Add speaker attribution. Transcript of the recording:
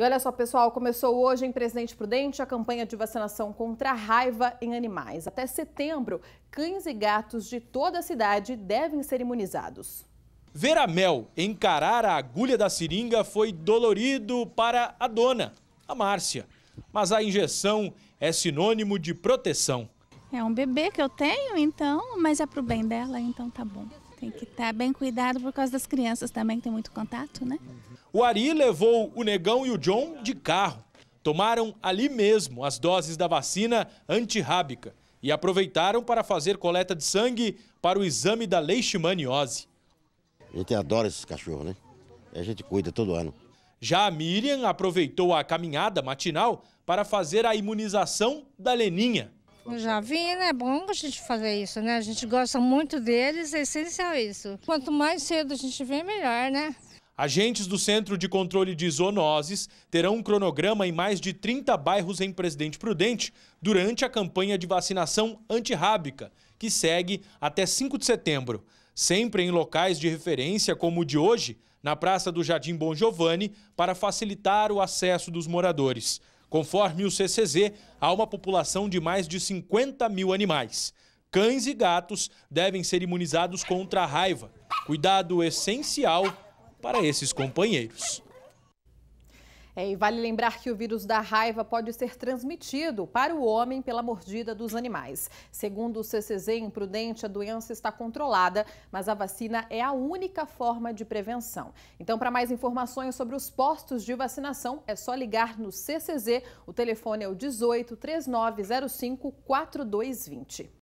Speaker 1: E olha só, pessoal, começou hoje em Presidente Prudente a campanha de vacinação contra a raiva em animais. Até setembro, cães e gatos de toda a cidade devem ser imunizados.
Speaker 2: a Mel encarar a agulha da seringa foi dolorido para a dona, a Márcia. Mas a injeção é sinônimo de proteção.
Speaker 3: É um bebê que eu tenho, então, mas é pro bem dela, então tá bom. Tem que estar tá bem cuidado por causa das crianças também, que tem muito contato, né?
Speaker 2: O Ari levou o Negão e o John de carro. Tomaram ali mesmo as doses da vacina antirrábica e aproveitaram para fazer coleta de sangue para o exame da leishmaniose.
Speaker 4: A gente adora esses cachorros, né? A gente cuida todo ano.
Speaker 2: Já a Miriam aproveitou a caminhada matinal para fazer a imunização da Leninha.
Speaker 4: Tá Já vi, né? É bom a gente fazer isso, né? A gente gosta muito deles, é essencial isso. Quanto mais cedo a gente vê, melhor, né?
Speaker 2: Agentes do Centro de Controle de Zoonoses terão um cronograma em mais de 30 bairros em Presidente Prudente durante a campanha de vacinação antirrábica, que segue até 5 de setembro. Sempre em locais de referência como o de hoje, na Praça do Jardim Bom Giovanni, para facilitar o acesso dos moradores. Conforme o CCZ, há uma população de mais de 50 mil animais. Cães e gatos devem ser imunizados contra a raiva. Cuidado essencial para esses companheiros.
Speaker 1: É, e vale lembrar que o vírus da raiva pode ser transmitido para o homem pela mordida dos animais. Segundo o CCZ Imprudente, a doença está controlada, mas a vacina é a única forma de prevenção. Então, para mais informações sobre os postos de vacinação, é só ligar no CCZ. O telefone é o 18 3905 4220.